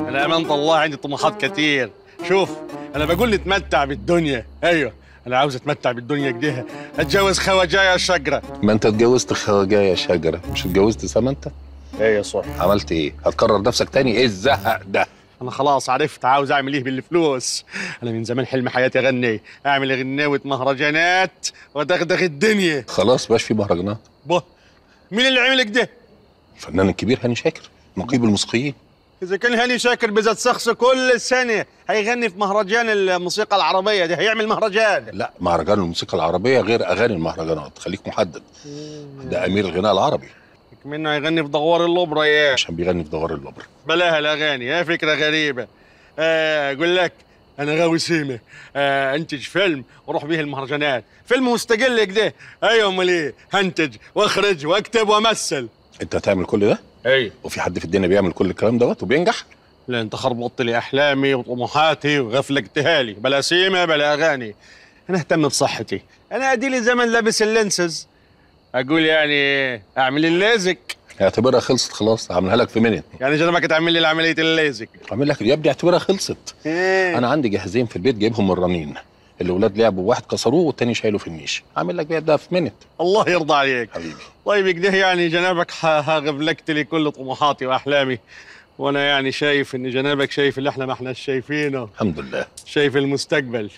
انا امان الله عندي طموحات كتير شوف انا بقول نتمتع بالدنيا ايوه انا عاوز اتمتع بالدنيا كده اتجوز خواجايا شجره ما انت اتجوزت خواجايا شجره مش اتجوزت سمنتا ايه يا صاحبي عملت ايه هتكرر نفسك تاني ايه الزهق ده انا خلاص عرفت عاوز اعمل ايه بالفلوس انا من زمان حلم حياتي اغني اعمل غناوه مهرجانات وادغدغ الدنيا خلاص باش في مهرجانات بوه مين اللي عمل كده الفنان الكبير هاني شاكر نقيب الموسيقيين إذا كان هاني شاكر بذات شخص كل سنة هيغني في مهرجان الموسيقى العربية ده هيعمل مهرجان لا مهرجان الموسيقى العربية غير أغاني المهرجانات خليك محدد ده أمير الغناء العربي منه هيغني في دوار اللوبرا يا عشان بيغني في دوار اللوبرا بلاها الأغاني يا فكرة غريبة آه أقول لك انا غاوي سيمه آه انتج فيلم واروح بيه المهرجانات فيلم مستقل كده ايوه امال ايه هنتج واخرج واكتب وامثل انت هتعمل كل ده ايوه وفي حد في الدنيا بيعمل كل الكلام دوت وبينجح لا انت خربطت لي احلامي وطموحاتي وغفلتها لي بلا سيما بلا اغاني انا اهتم بصحتي انا ادي لي زمن لابس اللينسز اقول يعني اعمل الليزك اعتبرها خلصت خلاص عاملها لك في منت يعني جنبك تعمل لي عمليه الليزك اعمل لك يا ابني اعتبرها خلصت ايه؟ انا عندي جهازين في البيت جايبهم من الرنين الاولاد لعبوا واحد كسروه والتاني شايله في النيش عامل لك بيها ده في منت الله يرضى عليك حبيبي طيب كده يعني جنابك هغبلكت لي كل طموحاتي واحلامي وانا يعني شايف ان جنابك شايف اللي احنا ما احناش شايفينه الحمد لله شايف المستقبل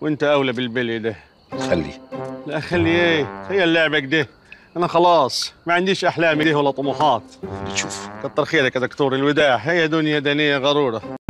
وانت اولى بالبلي ده خليه لا خلي ايه هي اللعبه كده انا خلاص ما عنديش احلام دي ولا طموحات بتشوف كتر خيرك يا دكتور الوداع هي دنيا دنيا غروره